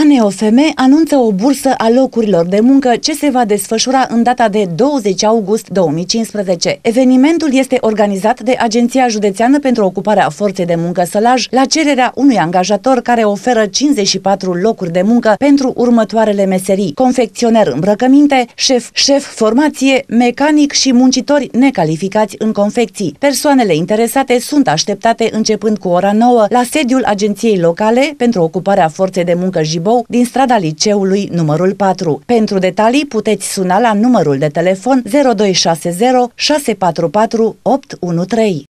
ANEOFM anunță o bursă a locurilor de muncă ce se va desfășura în data de 20 august 2015. Evenimentul este organizat de Agenția Județeană pentru Ocuparea Forței de Muncă Sălaj la cererea unui angajator care oferă 54 locuri de muncă pentru următoarele meserii, confecționer îmbrăcăminte, șef, șef formație, mecanic și muncitori necalificați în confecții. Persoanele interesate sunt așteptate începând cu ora 9 la sediul Agenției Locale pentru Ocuparea Forței de Muncă Jibu Cibou, din strada liceului numărul 4. Pentru detalii puteți suna la numărul de telefon 0260 644 813.